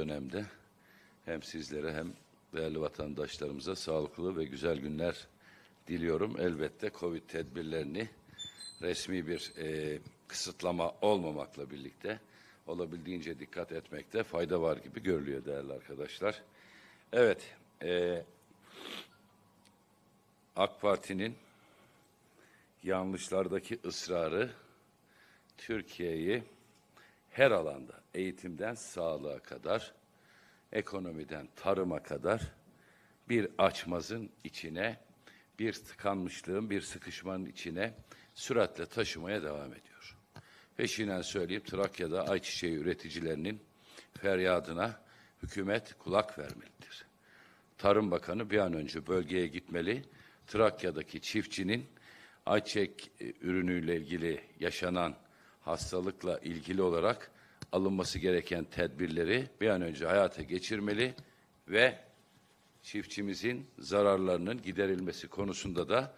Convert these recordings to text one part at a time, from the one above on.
dönemde hem sizlere hem değerli vatandaşlarımıza sağlıklı ve güzel günler diliyorum. Elbette Covid tedbirlerini resmi bir e, kısıtlama olmamakla birlikte olabildiğince dikkat etmekte fayda var gibi görülüyor değerli arkadaşlar. Evet, e, AK Parti'nin yanlışlardaki ısrarı Türkiye'yi her alanda eğitimden sağlığa kadar, ekonomiden tarıma kadar bir açmazın içine, bir tıkanmışlığın, bir sıkışmanın içine süratle taşımaya devam ediyor. Peşinden söyleyeyim Trakya'da ayçiçeği üreticilerinin feryadına hükümet kulak vermelidir. Tarım Bakanı bir an önce bölgeye gitmeli. Trakya'daki çiftçinin ayçiçek e, ürünüyle ilgili yaşanan hastalıkla ilgili olarak alınması gereken tedbirleri bir an önce hayata geçirmeli ve çiftçimizin zararlarının giderilmesi konusunda da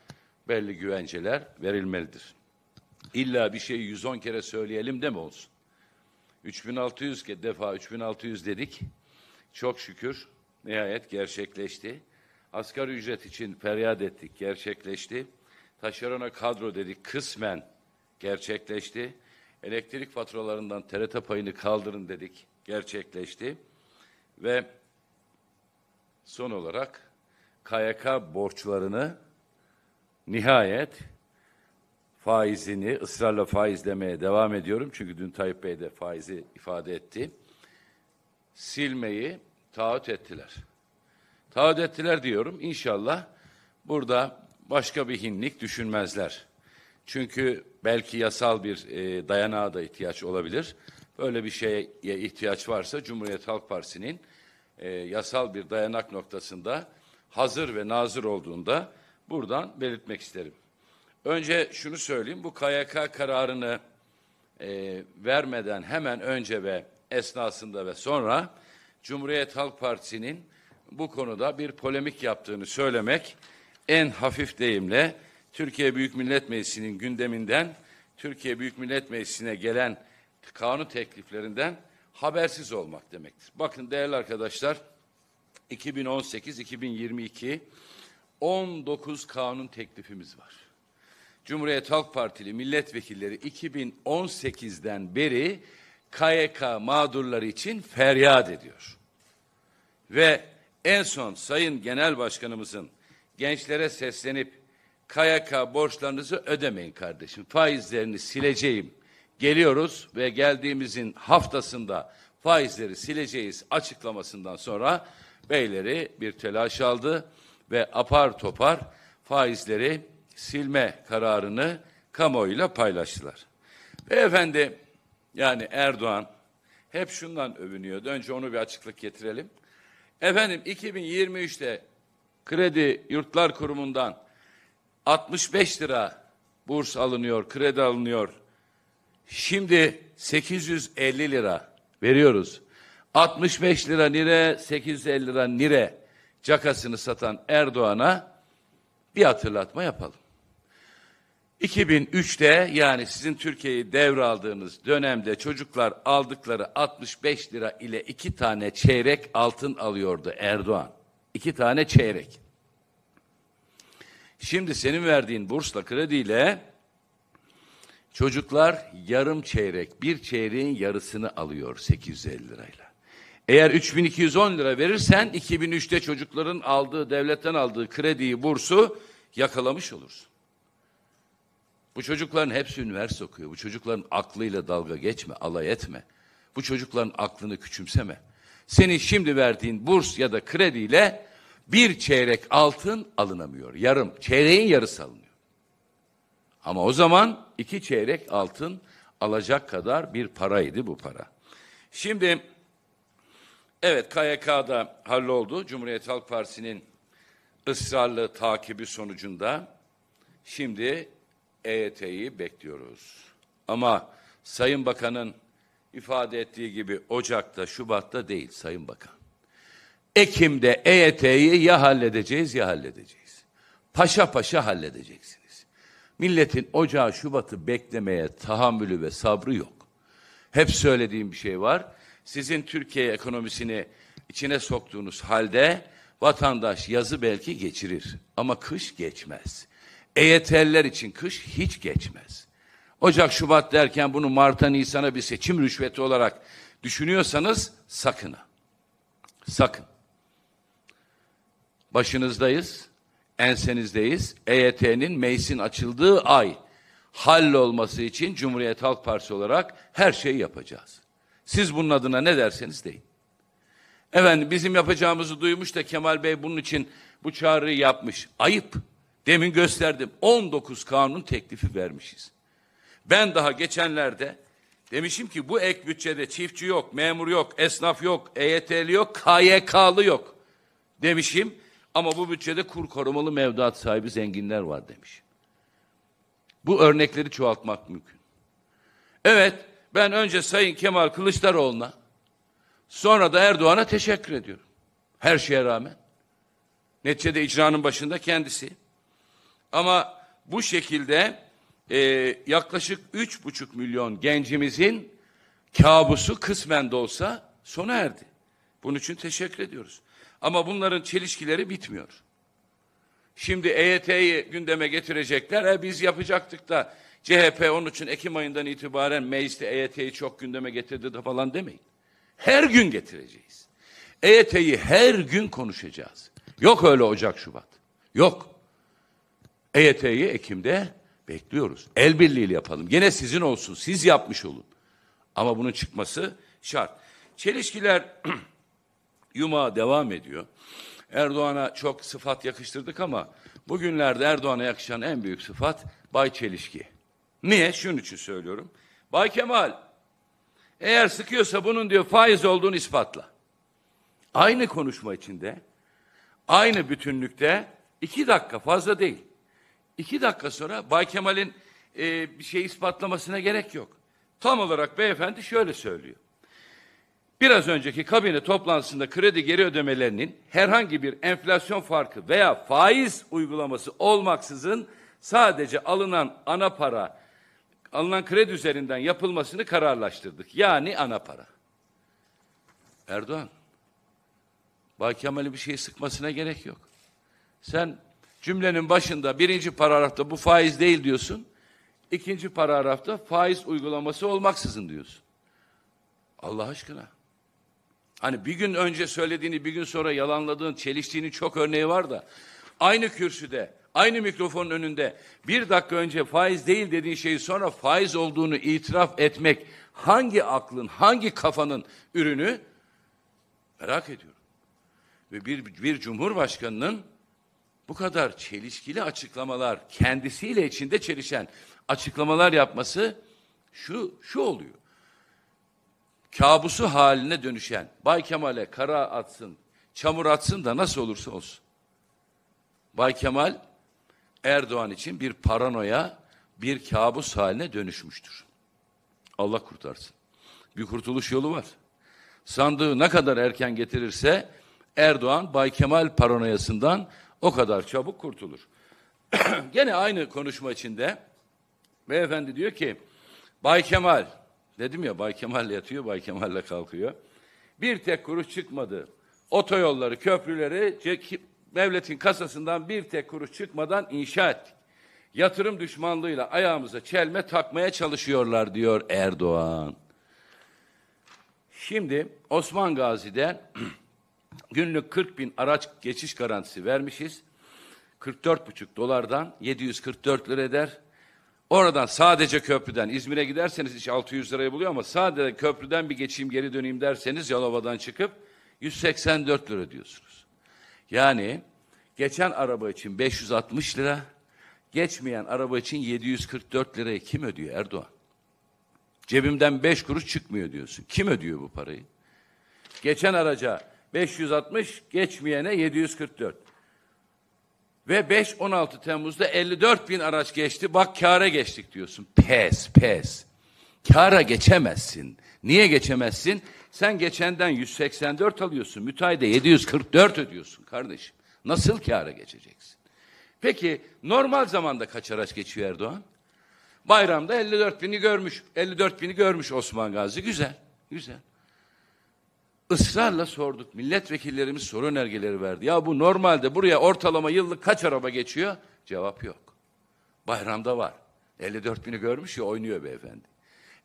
belli güvenceler verilmelidir. İlla bir şeyi 110 kere söyleyelim de mi olsun? 3600 defa 3600 dedik. Çok şükür nihayet gerçekleşti. Asgari ücret için feryat ettik, gerçekleşti. Taşerona kadro dedik, kısmen gerçekleşti elektrik faturalarından TRT payını kaldırın dedik. Gerçekleşti. Ve son olarak KYK borçlarını nihayet faizini ısrarla faizlemeye devam ediyorum. Çünkü dün Tayyip Bey de faizi ifade etti. Silmeyi taahhüt ettiler. Taahhüt ettiler diyorum. İnşallah burada başka bir hinlik düşünmezler. Çünkü belki yasal bir e, dayanağa da ihtiyaç olabilir. Böyle bir şeye ihtiyaç varsa Cumhuriyet Halk Partisi'nin e, yasal bir dayanak noktasında hazır ve nazır olduğunda buradan belirtmek isterim. Önce şunu söyleyeyim, bu KYK kararını e, vermeden hemen önce ve esnasında ve sonra Cumhuriyet Halk Partisi'nin bu konuda bir polemik yaptığını söylemek en hafif deyimle Türkiye Büyük Millet Meclisi'nin gündeminden, Türkiye Büyük Millet Meclisi'ne gelen kanun tekliflerinden habersiz olmak demektir. Bakın değerli arkadaşlar, 2018-2022 19 kanun teklifimiz var. Cumhuriyet Halk Partili milletvekilleri 2018'den beri KYK mağdurları için feryat ediyor. Ve en son Sayın Genel Başkanımızın gençlere seslenip KYK borçlarınızı ödemeyin kardeşim. Faizlerini sileceğim. Geliyoruz ve geldiğimizin haftasında faizleri sileceğiz açıklamasından sonra beyleri bir telaş aldı ve apar topar faizleri silme kararını kamuoyuyla paylaştılar. Beyefendi yani Erdoğan hep şundan övünüyordu. Önce onu bir açıklık getirelim. Efendim 2023'te Kredi Yurtlar Kurumu'ndan 65 lira burs alınıyor, kredi alınıyor. Şimdi 850 lira veriyoruz. 65 lira nire, 850 lira nire cakasını satan Erdoğan'a bir hatırlatma yapalım. 2003'te yani sizin Türkiye'yi devraldığınız dönemde çocuklar aldıkları 65 lira ile iki tane çeyrek altın alıyordu Erdoğan. İki tane çeyrek. Şimdi senin verdiğin bursla krediyle çocuklar yarım çeyrek, bir çeyreğin yarısını alıyor 850 lirayla. Eğer 3210 lira verirsen 2003'te çocukların aldığı, devletten aldığı krediyi, bursu yakalamış olursun. Bu çocukların hepsi üniversite okuyor. Bu çocukların aklıyla dalga geçme, alay etme. Bu çocukların aklını küçümseme. Senin şimdi verdiğin burs ya da krediyle bir çeyrek altın alınamıyor. Yarım, çeyreğin yarısı alınıyor. Ama o zaman iki çeyrek altın alacak kadar bir paraydı bu para. Şimdi evet KYK'da halloldu. Cumhuriyet Halk Partisi'nin ısrarlı takibi sonucunda şimdi EYT'yi bekliyoruz. Ama Sayın Bakan'ın ifade ettiği gibi Ocak'ta, Şubat'ta değil Sayın Bakan. Ekim'de EYT'yi ya halledeceğiz ya halledeceğiz. Paşa paşa halledeceksiniz. Milletin ocağı Şubat'ı beklemeye tahammülü ve sabrı yok. Hep söylediğim bir şey var. Sizin Türkiye ekonomisini içine soktuğunuz halde vatandaş yazı belki geçirir ama kış geçmez. EYT'liler için kış hiç geçmez. Ocak, Şubat derken bunu Mart'a, Nisan'a bir seçim rüşveti olarak düşünüyorsanız sakın. Sakın başınızdayız, ensenizdeyiz. EYT'nin meclisin açıldığı ay hallolması için Cumhuriyet Halk Partisi olarak her şeyi yapacağız. Siz bunun adına ne derseniz deyin. Efendim bizim yapacağımızı duymuş da Kemal Bey bunun için bu çağrıyı yapmış. Ayıp. Demin gösterdim. 19 kanun teklifi vermişiz. Ben daha geçenlerde demişim ki bu ek bütçede çiftçi yok, memur yok, esnaf yok, EYT'li yok, KYK'lı yok demişim. Ama bu bütçede kur korumalı mevduat sahibi zenginler var demiş. Bu örnekleri çoğaltmak mümkün. Evet, ben önce Sayın Kemal Kılıçdaroğlu'na, sonra da Erdoğan'a teşekkür ediyorum. Her şeye rağmen. Neticede icranın başında kendisi. Ama bu şekilde e, yaklaşık üç buçuk milyon gencimizin kabusu kısmen de olsa sona erdi. Bunun için teşekkür ediyoruz. Ama bunların çelişkileri bitmiyor. Şimdi EYT'yi gündeme getirecekler. E biz yapacaktık da CHP onun için Ekim ayından itibaren mecliste EYT'yi çok gündeme getirdi de falan demeyin. Her gün getireceğiz. EYT'yi her gün konuşacağız. Yok öyle Ocak, Şubat. Yok. EYT'yi Ekim'de bekliyoruz. El birliğiyle yapalım. Yine sizin olsun. Siz yapmış olun. Ama bunun çıkması şart. Çelişkiler Yuma devam ediyor. Erdoğan'a çok sıfat yakıştırdık ama bugünlerde Erdoğan'a yakışan en büyük sıfat Bay Çelişki. Niye? Şunun için söylüyorum. Bay Kemal eğer sıkıyorsa bunun diyor faiz olduğunu ispatla. Aynı konuşma içinde, aynı bütünlükte iki dakika fazla değil. İki dakika sonra Bay Kemal'in e, bir şey ispatlamasına gerek yok. Tam olarak beyefendi şöyle söylüyor. Biraz önceki kabine toplantısında kredi geri ödemelerinin herhangi bir enflasyon farkı veya faiz uygulaması olmaksızın sadece alınan ana para, alınan kredi üzerinden yapılmasını kararlaştırdık. Yani ana para. Erdoğan, Bay Kemal'i bir şey sıkmasına gerek yok. Sen cümlenin başında birinci paragrafta bu faiz değil diyorsun. ikinci paragrafta faiz uygulaması olmaksızın diyorsun. Allah aşkına. Hani bir gün önce söylediğini bir gün sonra yalanladığın, çeliştiğini çok örneği var da aynı kürsüde, aynı mikrofonun önünde bir dakika önce faiz değil dediğin şeyi sonra faiz olduğunu itiraf etmek hangi aklın, hangi kafanın ürünü merak ediyorum. Ve bir, bir cumhurbaşkanının bu kadar çelişkili açıklamalar, kendisiyle içinde çelişen açıklamalar yapması şu, şu oluyor kabusu haline dönüşen, Bay Kemal'e kara atsın, çamur atsın da nasıl olursa olsun. Bay Kemal Erdoğan için bir paranoya, bir kabus haline dönüşmüştür. Allah kurtarsın. Bir kurtuluş yolu var. Sandığı ne kadar erken getirirse Erdoğan Bay Kemal paranoyasından o kadar çabuk kurtulur. Gene aynı konuşma içinde beyefendi diyor ki Bay Kemal Dedim ya Bay Kemal yatıyor, Bay Kemal'le kalkıyor. Bir tek kuruş çıkmadı. Otoyolları, köprüleri devletin kasasından bir tek kuruş çıkmadan inşa ettik. Yatırım düşmanlığıyla ayağımıza çelme takmaya çalışıyorlar diyor Erdoğan. Şimdi Osman Gazi'den günlük 40 bin araç geçiş garantisi vermişiz. 44,5 dolardan 744 lira eder. Oradan sadece köprüden İzmir'e giderseniz iş 600 lirayı buluyor ama sadece köprüden bir geçeyim geri döneyim derseniz Yalova'dan çıkıp 184 lira diyorsunuz. Yani geçen araba için 560 lira, geçmeyen araba için 744 lirayı kim ödüyor Erdoğan? Cebimden 5 kuruş çıkmıyor diyorsun. Kim ödüyor bu parayı? Geçen araca 560, geçmeyene 744. Ve 5-16 Temmuz'da 54 bin araç geçti. Bak kâra geçtik diyorsun. Pes, pes. Kâra geçemezsin. Niye geçemezsin? Sen geçenden 184 alıyorsun. Müteahhide 744 ödüyorsun kardeşim. Nasıl kâra geçeceksin? Peki normal zamanda kaç araç geçiyor Erdoğan? Bayramda 54 bini görmüş. 54 bini görmüş Osman Gazi. Güzel, güzel ısrarla sorduk. Milletvekillerimiz soru önergeleri verdi. Ya bu normalde buraya ortalama yıllık kaç araba geçiyor? Cevap yok. Bayramda var. 54 bini görmüş ya oynuyor beyefendi.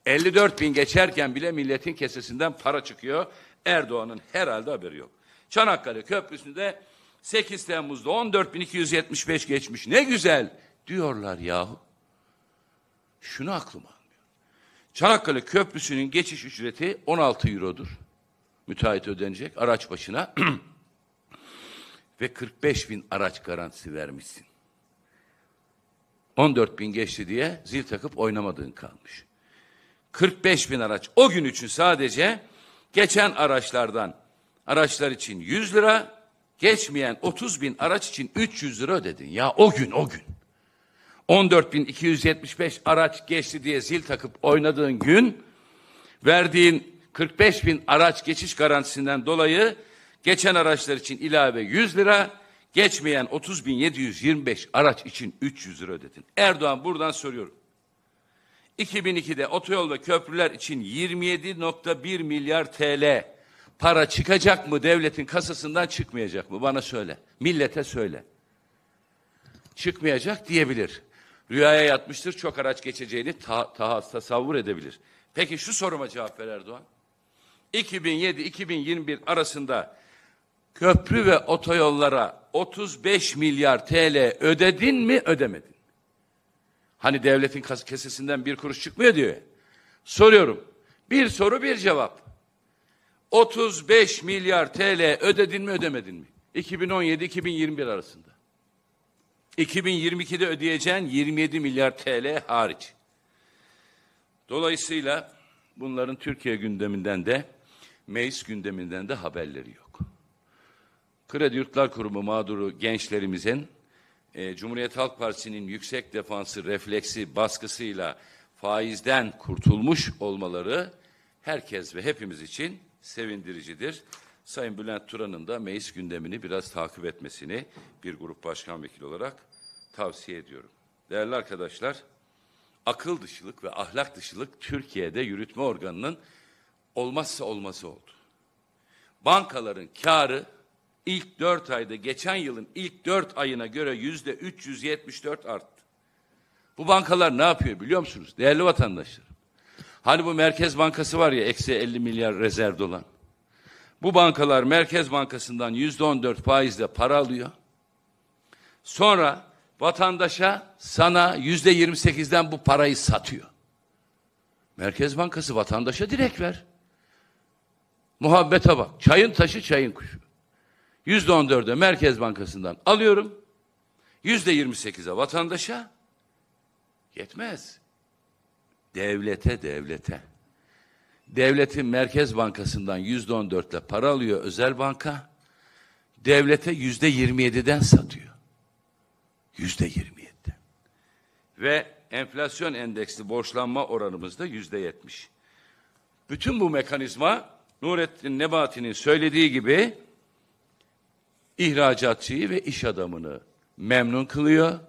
54 bin geçerken bile milletin kesesinden para çıkıyor. Erdoğan'ın herhalde haberi yok. Çanakkale Köprüsü'nde 8 Temmuz'da 14.275 geçmiş. Ne güzel diyorlar yahu. Şunu aklıma almıyor. Çanakkale Köprüsü'nün geçiş ücreti 16 eurodur müteahhit ödenecek araç başına ve 45 bin araç garantisi vermişsin. 14 bin geçti diye zil takıp oynamadığın kalmış. 45 bin araç o gün için sadece geçen araçlardan araçlar için 100 lira, geçmeyen 30 bin araç için 300 lira ödedin ya o gün o gün. 14.275 araç geçti diye zil takıp oynadığın gün verdiğin 45 bin araç geçiş garantisinden dolayı geçen araçlar için ilave 100 lira, geçmeyen 30 bin 725 araç için 300 lira ödedin. Erdoğan buradan soruyorum. 2002'de otoyol ve köprüler için 27.1 milyar TL para çıkacak mı devletin kasasından çıkmayacak mı? Bana söyle. Millete söyle. Çıkmayacak diyebilir. Rüyaya yatmıştır çok araç geçeceğini ta, ta tasavvur edebilir. Peki şu soruma cevap ver Erdoğan. 2007-2021 arasında köprü ve otoyollara 35 milyar TL ödedin mi ödemedin? Hani devletin kesesinden bir kuruş çıkmıyor diyor. Soruyorum. Bir soru bir cevap. 35 milyar TL ödedin mi ödemedin mi? 2017-2021 arasında. 2022'de ödeyeceğin 27 milyar TL hariç. Dolayısıyla bunların Türkiye gündeminden de meclis gündeminden de haberleri yok. Kredi Yurtlar Kurumu mağduru gençlerimizin e, Cumhuriyet Halk Partisi'nin yüksek defansı, refleksi, baskısıyla faizden kurtulmuş olmaları herkes ve hepimiz için sevindiricidir. Sayın Bülent Turan'ın da meclis gündemini biraz takip etmesini bir grup başkan vekili olarak tavsiye ediyorum. Değerli arkadaşlar, akıl dışılık ve ahlak dışılık Türkiye'de yürütme organının olmazsa olmazı oldu. Bankaların karı ilk dört ayda geçen yılın ilk dört ayına göre yüzde 374 arttı. Bu bankalar ne yapıyor biliyor musunuz? Değerli vatandaşlar? Hani bu Merkez Bankası var ya eksi 50 milyar rezerv dolan. Bu bankalar Merkez Bankası'ndan yüzde 14 faizle para alıyor. Sonra vatandaşa sana yüzde 28'den bu parayı satıyor. Merkez Bankası vatandaşa direkt ver. Muhabbete bak. Çayın taşı çayın kuşu. Yüzde on dörde Merkez Bankası'ndan alıyorum. Yüzde yirmi sekize vatandaşa. Yetmez. Devlete devlete. Devletin Merkez Bankası'ndan yüzde on dörtle para alıyor özel banka. Devlete yüzde yirmi yediden satıyor. Yüzde yirmi yediden. Ve enflasyon endeksli borçlanma oranımızda yüzde yetmiş. Bütün bu mekanizma Nurettin Nebati'nin söylediği gibi ihracatçıyı ve iş adamını memnun kılıyor.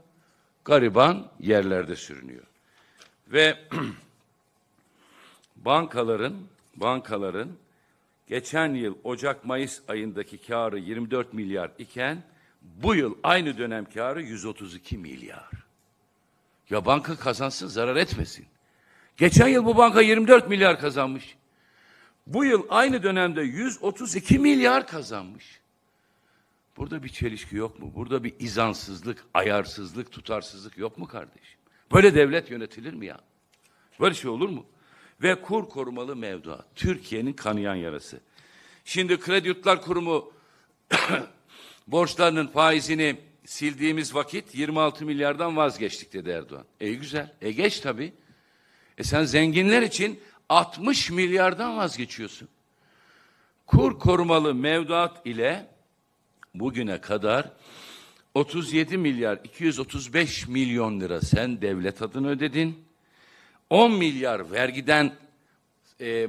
Gariban yerlerde sürünüyor. Ve bankaların bankaların geçen yıl Ocak Mayıs ayındaki karı 24 milyar iken bu yıl aynı dönem karı 132 milyar. Ya banka kazansın zarar etmesin. Geçen yıl bu banka 24 milyar kazanmış. Bu yıl aynı dönemde 132 milyar kazanmış. Burada bir çelişki yok mu? Burada bir izansızlık, ayarsızlık, tutarsızlık yok mu kardeşim? Böyle devlet yönetilir mi ya? Böyle şey olur mu? Ve kur korumalı mevduat. Türkiye'nin kanayan yarası. Şimdi Kredi Yurtlar Kurumu borçlarının faizini sildiğimiz vakit 26 milyardan vazgeçtik dedi Erdoğan. E güzel. E geç tabii. E sen zenginler için 60 milyardan vazgeçiyorsun. Kur korumalı mevduat ile bugüne kadar 37 milyar 235 milyon lira sen devlet adını ödedin. 10 milyar vergiden e,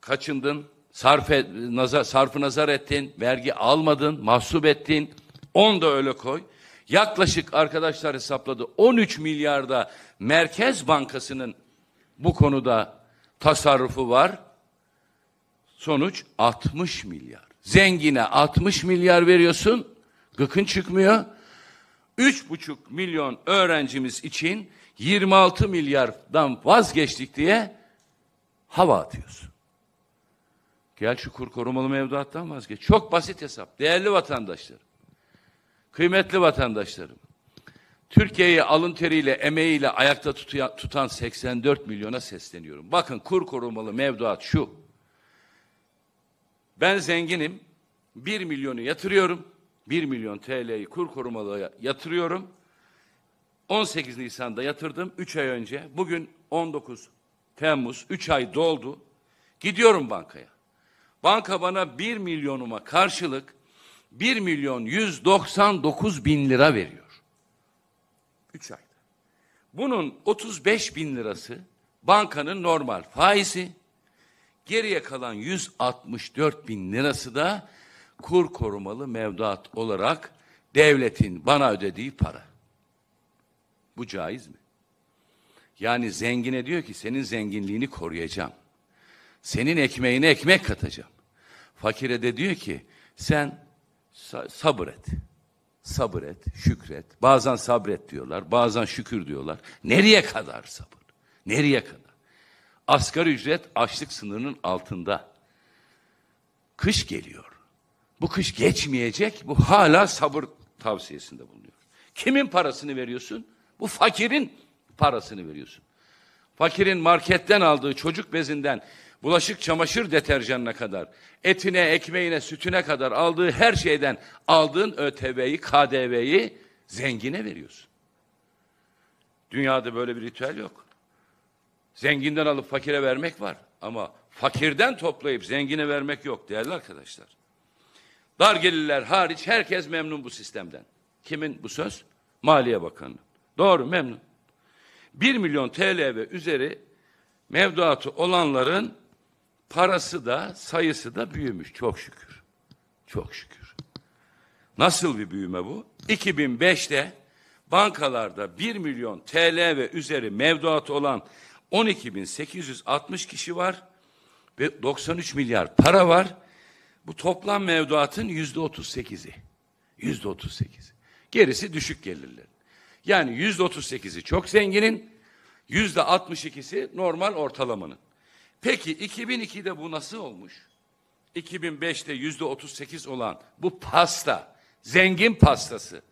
kaçındın. Sarf, e, nazar, sarfı nazar ettin. Vergi almadın. Mahsup ettin. 10 da öyle koy. Yaklaşık arkadaşlar hesapladı 13 milyarda Merkez Bankası'nın bu konuda tasarrufu var. Sonuç 60 milyar. Zengine 60 milyar veriyorsun, gıkın çıkmıyor. 3,5 milyon öğrencimiz için 26 milyardan vazgeçtik diye hava atıyorsun. Gel şu kur korumalı mevduattan vazgeç. Çok basit hesap. Değerli vatandaşlar Kıymetli vatandaşlarım. Türkiye'yi alın teriyle, emeğiyle ayakta tutuya, tutan 84 milyona sesleniyorum. Bakın kur korumalı mevduat şu. Ben zenginim. 1 milyonu yatırıyorum. 1 milyon TL'yi kur korumalıya yatırıyorum. 18 Nisan'da yatırdım 3 ay önce. Bugün 19 Temmuz 3 ay doldu. Gidiyorum bankaya. Banka bana 1 milyonuma karşılık 1 milyon 199 bin lira veriyor. 3 ayda. Bunun 35 bin lirası bankanın normal faizi, geriye kalan 164 bin lirası da kur korumalı mevduat olarak devletin bana ödediği para. Bu caiz mi? Yani zengine diyor ki senin zenginliğini koruyacağım. Senin ekmeğine ekmek katacağım. Fakire de diyor ki sen sabır et. Sabret, şükret. Bazen sabret diyorlar, bazen şükür diyorlar. Nereye kadar sabır? Nereye kadar? Asgari ücret açlık sınırının altında. Kış geliyor. Bu kış geçmeyecek. Bu hala sabır tavsiyesinde bulunuyor. Kimin parasını veriyorsun? Bu fakirin parasını veriyorsun. Fakirin marketten aldığı çocuk bezinden bulaşık çamaşır deterjanına kadar, etine, ekmeğine, sütüne kadar aldığı her şeyden aldığın ÖTV'yi, KDV'yi zengine veriyorsun. Dünyada böyle bir ritüel yok. Zenginden alıp fakire vermek var ama fakirden toplayıp zengine vermek yok değerli arkadaşlar. Dar gelirler hariç herkes memnun bu sistemden. Kimin bu söz? Maliye Bakanı. Doğru memnun. 1 milyon TL ve üzeri mevduatı olanların parası da sayısı da büyümüş çok şükür. Çok şükür. Nasıl bir büyüme bu? 2005'te bankalarda 1 milyon TL ve üzeri mevduat olan 12.860 kişi var ve 93 milyar para var. Bu toplam mevduatın yüzde 38'i. Yüzde 38. Gerisi düşük gelirli. Yani yüzde 38'i çok zenginin, yüzde 62'si normal ortalamanın. Peki 2002'de bu nasıl olmuş? 2005'te yüzde 38 olan bu pasta, zengin pastası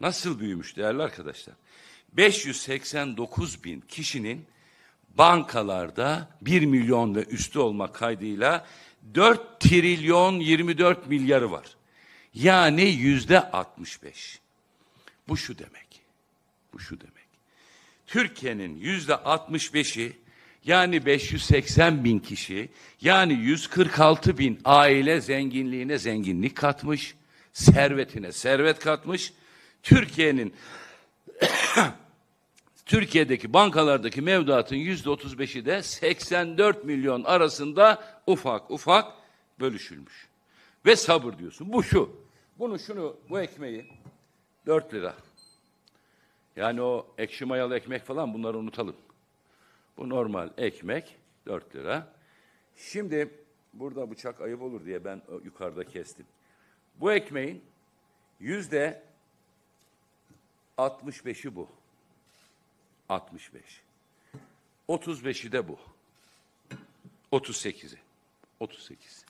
nasıl büyümüş değerli arkadaşlar? 589 bin kişinin bankalarda 1 milyon ve üstü olma kaydıyla 4 trilyon 24 milyarı var. Yani yüzde 65. Bu şu demek. Bu şu demek. Türkiye'nin yüzde 65'i yani 580 bin kişi yani 146 bin aile zenginliğine zenginlik katmış, servetine servet katmış. Türkiye'nin Türkiye'deki bankalardaki mevduatın yüzde 35'i de 84 milyon arasında ufak ufak bölüşülmüş. Ve sabır diyorsun. Bu şu. Bunu şunu bu ekmeği 4 lira. Yani o ekşi mayalı ekmek falan bunları unutalım. Bu normal ekmek 4 lira. Şimdi burada bıçak ayıp olur diye ben e, yukarıda kestim. Bu ekmeğin yüzde 65'i bu. 65. 35'i de bu. 38'i. 38.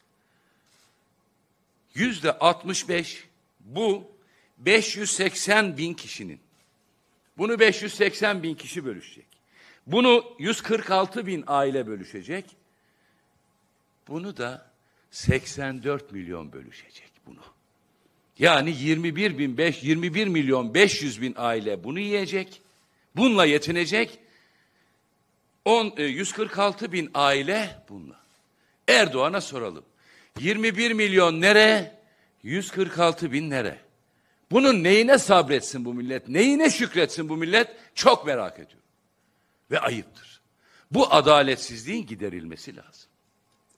Yüzde 65 bu 580 bin kişinin. Bunu 580 bin kişi bölüşecek. Bunu 146 bin aile bölüşecek. Bunu da 84 milyon bölüşecek bunu. Yani 21 bin 5, 21 milyon 500 bin aile bunu yiyecek. Bununla yetinecek. 10, 146 e, bin aile bununla. Erdoğan'a soralım. 21 milyon nere? 146 bin nere? Bunun neyine sabretsin bu millet? Neyine şükretsin bu millet? Çok merak ediyorum ve ayıptır. Bu adaletsizliğin giderilmesi lazım.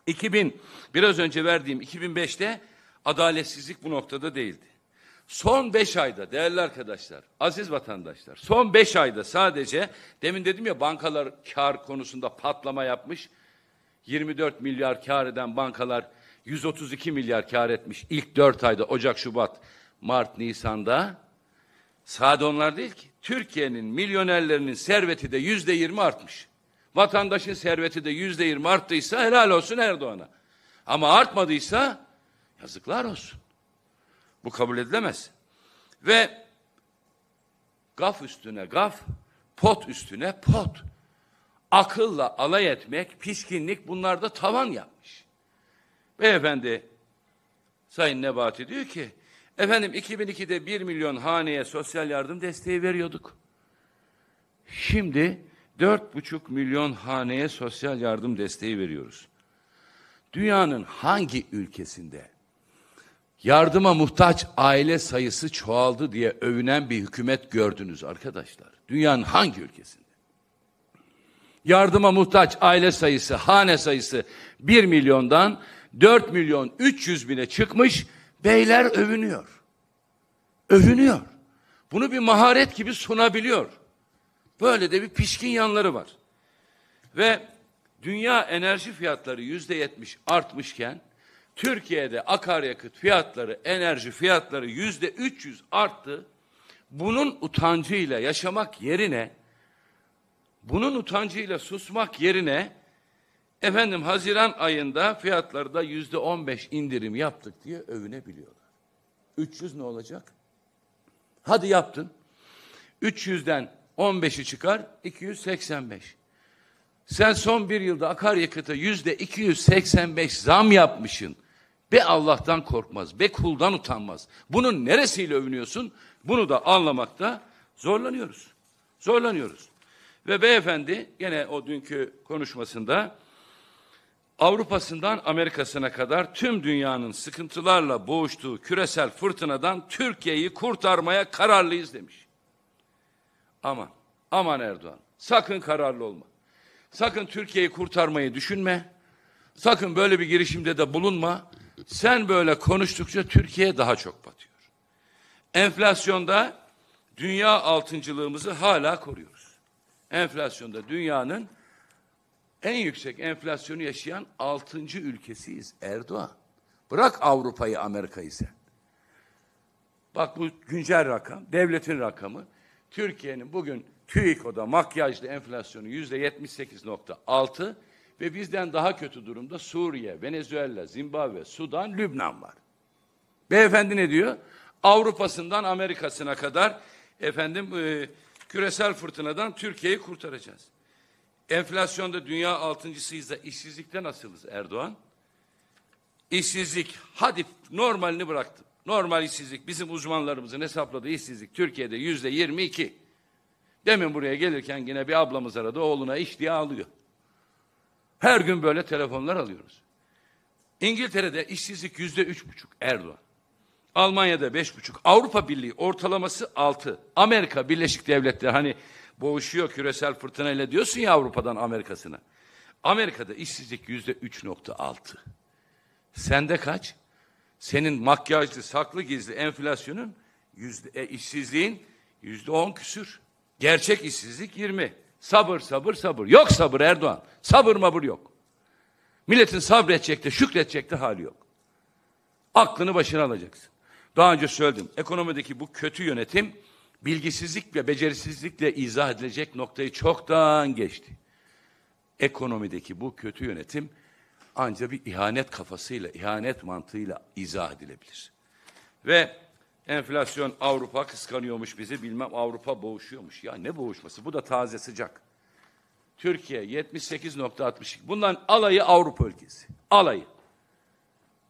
2000 biraz önce verdiğim 2005'te adaletsizlik bu noktada değildi. Son beş ayda değerli arkadaşlar, aziz vatandaşlar, son beş ayda sadece demin dedim ya bankalar kar konusunda patlama yapmış. 24 milyar kar eden bankalar 132 milyar kar etmiş ilk dört ayda Ocak, Şubat, Mart, Nisan'da Sade onlar değil ki. Türkiye'nin milyonerlerinin serveti de yüzde yirmi artmış. Vatandaşın serveti de yüzde yirmi arttıysa helal olsun Erdoğan'a. Ama artmadıysa yazıklar olsun. Bu kabul edilemez. Ve gaf üstüne gaf, pot üstüne pot. Akılla alay etmek, pişkinlik bunlarda tavan yapmış. Beyefendi Sayın Nebati diyor ki Efendim 2002'de 1 milyon haneye sosyal yardım desteği veriyorduk. Şimdi 4,5 milyon haneye sosyal yardım desteği veriyoruz. Dünyanın hangi ülkesinde yardıma muhtaç aile sayısı çoğaldı diye övünen bir hükümet gördünüz arkadaşlar? Dünyanın hangi ülkesinde? Yardıma muhtaç aile sayısı, hane sayısı 1 milyondan 4 milyon 300 bine çıkmış Beyler övünüyor. Övünüyor. Bunu bir maharet gibi sunabiliyor. Böyle de bir pişkin yanları var. Ve dünya enerji fiyatları yüzde yetmiş artmışken Türkiye'de akaryakıt fiyatları, enerji fiyatları yüzde üç yüz arttı. Bunun utancıyla yaşamak yerine, bunun utancıyla susmak yerine Efendim Haziran ayında fiyatlarda yüzde on beş indirim yaptık diye övünebiliyorlar. yüz ne olacak? Hadi yaptın. Üç yüzden on beşi çıkar iki yüz seksen beş. Sen son bir yılda akaryakıta yüzde iki yüz seksen beş zam yapmışsın. Be Allah'tan korkmaz, be kuldan utanmaz. Bunun neresiyle övünüyorsun? Bunu da anlamakta zorlanıyoruz. Zorlanıyoruz. Ve beyefendi yine o dünkü konuşmasında Avrupa'sından Amerika'sına kadar tüm dünyanın sıkıntılarla boğuştuğu küresel fırtınadan Türkiye'yi kurtarmaya kararlıyız demiş. Aman, aman Erdoğan sakın kararlı olma. Sakın Türkiye'yi kurtarmayı düşünme. Sakın böyle bir girişimde de bulunma. Sen böyle konuştukça Türkiye daha çok batıyor. Enflasyonda dünya altıncılığımızı hala koruyoruz. Enflasyonda dünyanın en yüksek enflasyonu yaşayan altıncı ülkesiyiz Erdoğan. Bırak Avrupa'yı Amerika'yı sen. Bak bu güncel rakam, devletin rakamı. Türkiye'nin bugün TÜİKO'da makyajlı enflasyonu yüzde 78.6 ve bizden daha kötü durumda Suriye, Venezuela, Zimbabwe, Sudan, Lübnan var. Beyefendi ne diyor? Avrupa'sından Amerika'sına kadar efendim e, küresel fırtınadan Türkiye'yi kurtaracağız. Enflasyonda dünya altıncısıyız da işsizlikte nasılız Erdoğan? İşsizlik hadi normalini bıraktım. Normal işsizlik bizim uzmanlarımızın hesapladığı işsizlik Türkiye'de yüzde yirmi iki. Demin buraya gelirken yine bir ablamız aradı oğluna iş diye ağlıyor. Her gün böyle telefonlar alıyoruz. İngiltere'de işsizlik yüzde üç buçuk Erdoğan. Almanya'da beş buçuk. Avrupa Birliği ortalaması altı. Amerika Birleşik Devletleri hani boğuşuyor küresel fırtınayla diyorsun ya Avrupa'dan Amerika'sına. Amerika'da işsizlik yüzde 3.6. Sende kaç? Senin makyajlı, saklı gizli enflasyonun yüzde, e, işsizliğin yüzde 10 küsür. Gerçek işsizlik 20. Sabır, sabır, sabır. Yok sabır Erdoğan. Sabır mabır yok. Milletin sabredecek de şükredecek de hali yok. Aklını başına alacaksın. Daha önce söyledim. Ekonomideki bu kötü yönetim bilgisizlik ve becerisizlikle izah edilecek noktayı çoktan geçti. Ekonomideki bu kötü yönetim ancak bir ihanet kafasıyla, ihanet mantığıyla izah edilebilir. Ve enflasyon Avrupa kıskanıyormuş bizi bilmem Avrupa boğuşuyormuş. Ya ne boğuşması bu da taze sıcak. Türkiye 78.62. Bundan alayı Avrupa ülkesi. Alayı.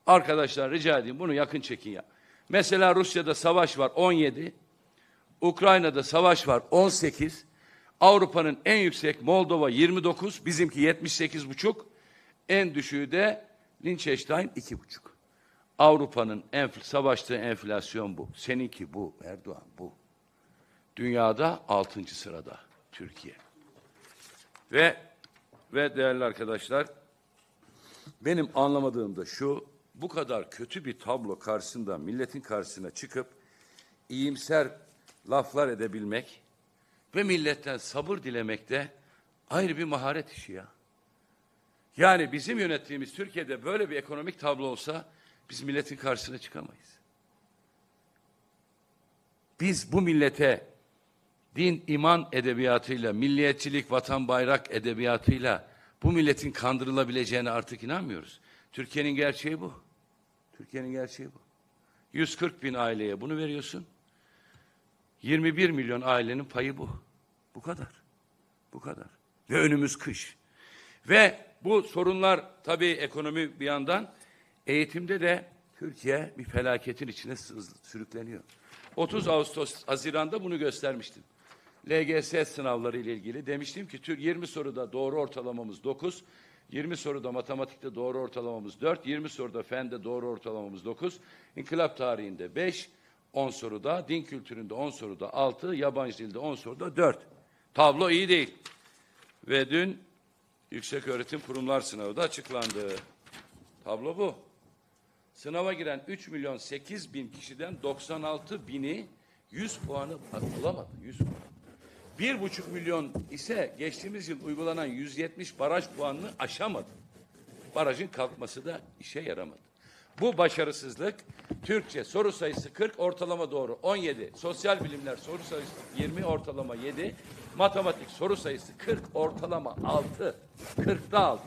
Arkadaşlar rica edeyim bunu yakın çekin ya. Mesela Rusya'da savaş var 17. Ukrayna'da savaş var 18. Avrupa'nın en yüksek Moldova 29, bizimki 78 buçuk. En düşüğü de Liechtenstein iki buçuk. Avrupa'nın enf savaştığı enflasyon bu. Seninki bu Erdoğan bu. Dünyada altıncı sırada Türkiye. Ve ve değerli arkadaşlar benim anlamadığım da şu bu kadar kötü bir tablo karşısında milletin karşısına çıkıp iyimser laflar edebilmek ve milletten sabır dilemek de ayrı bir maharet işi ya. Yani bizim yönettiğimiz Türkiye'de böyle bir ekonomik tablo olsa biz milletin karşısına çıkamayız. Biz bu millete din, iman edebiyatıyla, milliyetçilik, vatan, bayrak edebiyatıyla bu milletin kandırılabileceğine artık inanmıyoruz. Türkiye'nin gerçeği bu. Türkiye'nin gerçeği bu. 140 bin aileye bunu veriyorsun. 21 milyon ailenin payı bu. Bu kadar. Bu kadar. Ve önümüz kış. Ve bu sorunlar tabii ekonomi bir yandan eğitimde de Türkiye bir felaketin içine sürükleniyor. 30 Ağustos, Haziran'da bunu göstermiştim. LGS sınavları ile ilgili demiştim ki 20 soruda doğru ortalamamız 9, 20 soruda matematikte doğru ortalamamız 4, 20 soruda fende doğru ortalamamız 9, inkılap tarihinde 5, 10 soruda, din kültüründe 10 soruda 6, yabancı dilde 10 soruda 4. Tablo iyi değil. Ve dün Yüksek Öğretim Kurumlar Sınavı da açıklandı. Tablo bu. Sınava giren 3 milyon 8 bin kişiden 96 bini 100 puanı alamadı. 100 Bir buçuk milyon ise geçtiğimiz yıl uygulanan 170 baraj puanını aşamadı. Barajın kalkması da işe yaramadı. Bu başarısızlık Türkçe soru sayısı 40 ortalama doğru 17, sosyal bilimler soru sayısı 20 ortalama 7, matematik soru sayısı 40 ortalama 6, 40'da 6.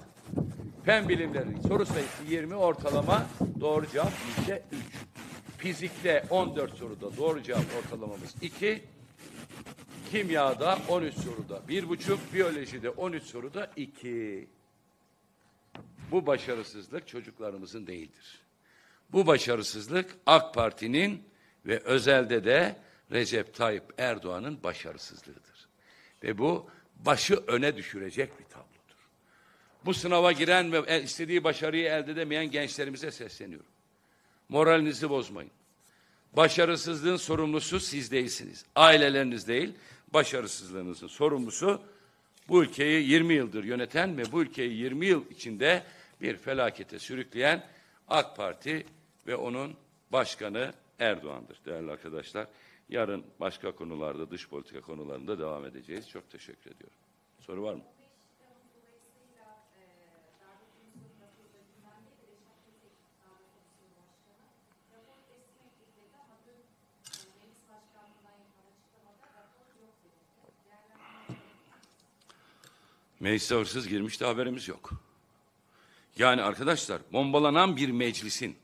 Fen bilimleri soru sayısı 20 ortalama doğru cevap yüzde 3. Fizikte 14 soruda doğru cevap ortalamamız 2. Kimyada 13 soruda 1,5, biyolojide 13 soruda 2. Bu başarısızlık çocuklarımızın değildir. Bu başarısızlık AK Parti'nin ve özelde de Recep Tayyip Erdoğan'ın başarısızlığıdır. Ve bu başı öne düşürecek bir tablodur. Bu sınava giren ve e, istediği başarıyı elde edemeyen gençlerimize sesleniyorum. Moralinizi bozmayın. Başarısızlığın sorumlusu siz değilsiniz. Aileleriniz değil, başarısızlığınızın sorumlusu bu ülkeyi 20 yıldır yöneten ve bu ülkeyi 20 yıl içinde bir felakete sürükleyen AK Parti ve onun başkanı Erdoğan'dır değerli arkadaşlar. Yarın başka konularda, dış politika konularında devam edeceğiz. Çok teşekkür ediyorum. Soru var mı? Meclise hırsız girmiş de haberimiz yok. Yani arkadaşlar bombalanan bir meclisin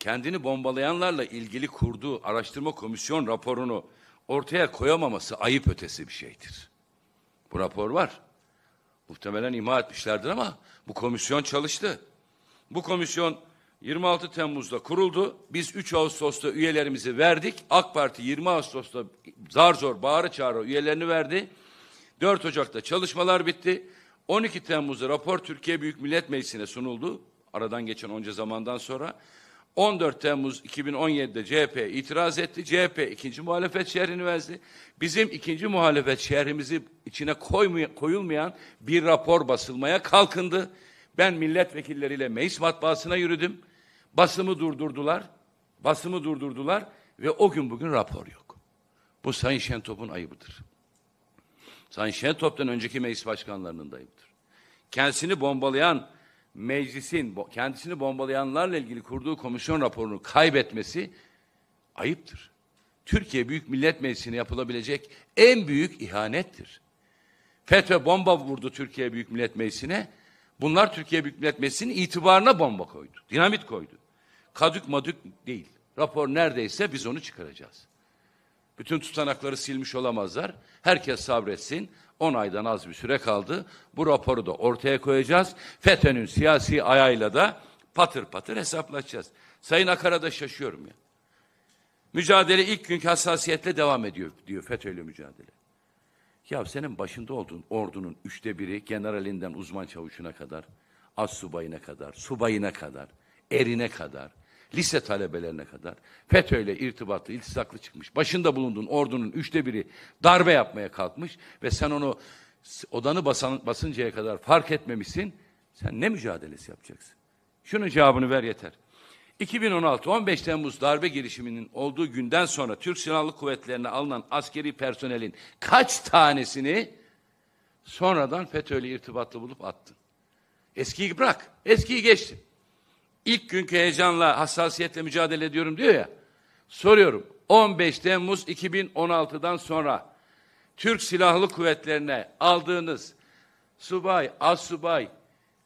kendini bombalayanlarla ilgili kurduğu araştırma komisyon raporunu ortaya koyamaması ayıp ötesi bir şeydir. Bu rapor var. Muhtemelen imha etmişlerdir ama bu komisyon çalıştı. Bu komisyon 26 Temmuz'da kuruldu. Biz 3 Ağustos'ta üyelerimizi verdik. AK Parti 20 Ağustos'ta zar zor bağrı çağrı üyelerini verdi. 4 Ocak'ta çalışmalar bitti. 12 Temmuz'da rapor Türkiye Büyük Millet Meclisi'ne sunuldu. Aradan geçen onca zamandan sonra 14 Temmuz 2017'de CHP itiraz etti. CHP ikinci muhalefet şerhini verdi. Bizim ikinci muhalefet şehrimizi içine koyulmayan bir rapor basılmaya kalkındı. Ben milletvekilleriyle meclis matbaasına yürüdüm. Basımı durdurdular. Basımı durdurdular ve o gün bugün rapor yok. Bu Sayın Şentop'un ayıbıdır. Sayın Şentop'tan önceki meclis başkanlarının da ayıbıdır. Kendisini bombalayan meclisin kendisini bombalayanlarla ilgili kurduğu komisyon raporunu kaybetmesi ayıptır. Türkiye Büyük Millet Meclisi'ne yapılabilecek en büyük ihanettir. FETÖ bomba vurdu Türkiye Büyük Millet Meclisi'ne. Bunlar Türkiye Büyük Millet Meclisi'nin itibarına bomba koydu. Dinamit koydu. Kadük madük değil. Rapor neredeyse biz onu çıkaracağız. Bütün tutanakları silmiş olamazlar. Herkes sabretsin. 10 aydan az bir süre kaldı. Bu raporu da ortaya koyacağız. FETÖ'nün siyasi ayağıyla da patır patır hesaplaşacağız. Sayın Akara'da şaşıyorum ya. Mücadele ilk günkü hassasiyetle devam ediyor diyor FETÖ'yle mücadele. Ya senin başında olduğun ordunun üçte biri generalinden uzman çavuşuna kadar, az subayına kadar, subayına kadar, erine kadar, lise talebelerine kadar FETÖ ile irtibatlı, iltisaklı çıkmış. Başında bulunduğun ordunun üçte biri darbe yapmaya kalkmış ve sen onu odanı basan, basıncaya kadar fark etmemişsin. Sen ne mücadelesi yapacaksın? Şunun cevabını ver yeter. 2016 15 Temmuz darbe girişiminin olduğu günden sonra Türk Silahlı Kuvvetlerine alınan askeri personelin kaç tanesini sonradan FETÖ'yle irtibatlı bulup attın? Eskiyi bırak. Eskiyi geçtin ilk günkü heyecanla, hassasiyetle mücadele ediyorum diyor ya. Soruyorum. 15 Temmuz 2016'dan sonra Türk Silahlı Kuvvetlerine aldığınız subay, az subay,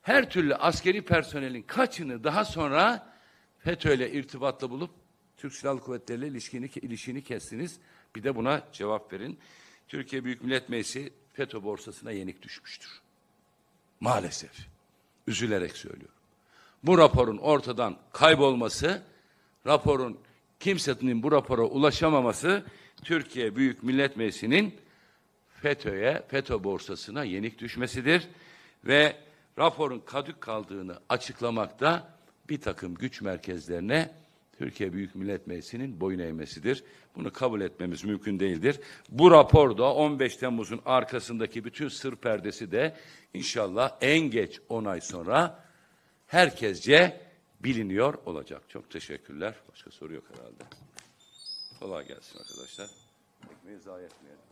her türlü askeri personelin kaçını daha sonra FETÖ ile irtibatla bulup Türk Silahlı Kuvvetleri ile ilişkini, ilişkini kestiniz. Bir de buna cevap verin. Türkiye Büyük Millet Meclisi FETÖ borsasına yenik düşmüştür. Maalesef. Üzülerek söylüyorum bu raporun ortadan kaybolması, raporun kimsenin bu rapora ulaşamaması Türkiye Büyük Millet Meclisi'nin FETÖ'ye, FETÖ borsasına yenik düşmesidir ve raporun kadük kaldığını açıklamakta bir takım güç merkezlerine Türkiye Büyük Millet Meclisi'nin boyun eğmesidir. Bunu kabul etmemiz mümkün değildir. Bu rapor da 15 Temmuz'un arkasındaki bütün sır perdesi de inşallah en geç 10 ay sonra herkesce biliniyor olacak. Çok teşekkürler. Başka soru yok herhalde. Kolay gelsin arkadaşlar. Ekmeği zayi etmeyelim.